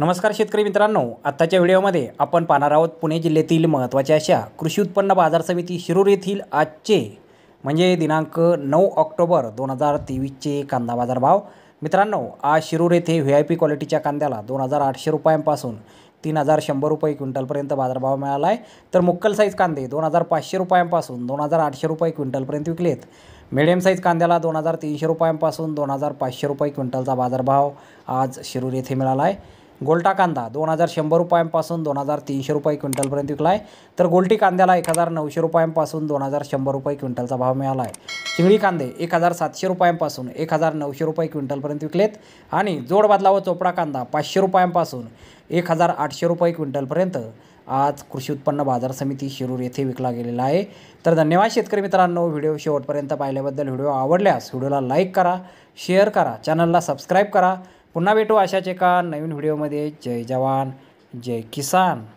नमस्कार शेतकरी मित्रांनो आत्ताच्या व्हिडिओमध्ये आपण पाहणार आहोत पुणे जिल्ह्यातील महत्त्वाच्या अशा कृषी उत्पन्न बाजार समिती शिरूर येथील आजचे म्हणजे दिनांक नऊ ऑक्टोबर दोन हजार तेवीसचे कांदा बाजारभाव मित्रांनो आज शिरूर येथे व्ही आय पी क्वालिटीच्या कांद्याला दोन हजार आठशे रुपयांपासून तीन हजार शंभर रुपये क्विंटलपर्यंत बाजारभाव मिळाला आहे तर मुक्कल साईज कांदे दोन हजार पाचशे रुपयांपासून दोन हजार आठशे रुपये क्विंटलपर्यंत विकलेत मिडियम साईज कांद्याला दोन हजार तीनशे रुपयांपासून दोन हजार पाचशे रुपये क्विंटलचा बाजारभाव आज शिरूर येथे मिळाला आहे गोलटा कांदा दोन हजार शंभर रुपयांपासून दोन हजार तीनशे रुपये क्विंटलपर्यंत विकला आहे तर गोलटी कांद्याला एक हजार नऊशे रुपयांपासून दोन हजार शंभर रुपये क्विंटलचा भाव मिळाला आहे चिंगळी कांदे एक हजार सातशे रुपयांपासून एक हजार नऊशे रुपये क्विंटलपर्यंत विकलेत आणि जोडबादला व चोपडा कांदा पाचशे रुपयांपासून एक हजार आठशे रुपये क्विंटलपर्यंत आज कृषी उत्पन्न बाजार समिती शिरूर येथे विकला गेलेला आहे तर धन्यवाद शेतकरी मित्रांनो व्हिडिओ शेवटपर्यंत पाहिल्याबद्दल व्हिडिओ आवडल्यास व्हिडिओला लाईक करा शेअर करा चॅनलला सबस्क्राईब करा पुन्हा भेटू अशाच एका नवीन व्हिडिओमध्ये जय जवान जय किसान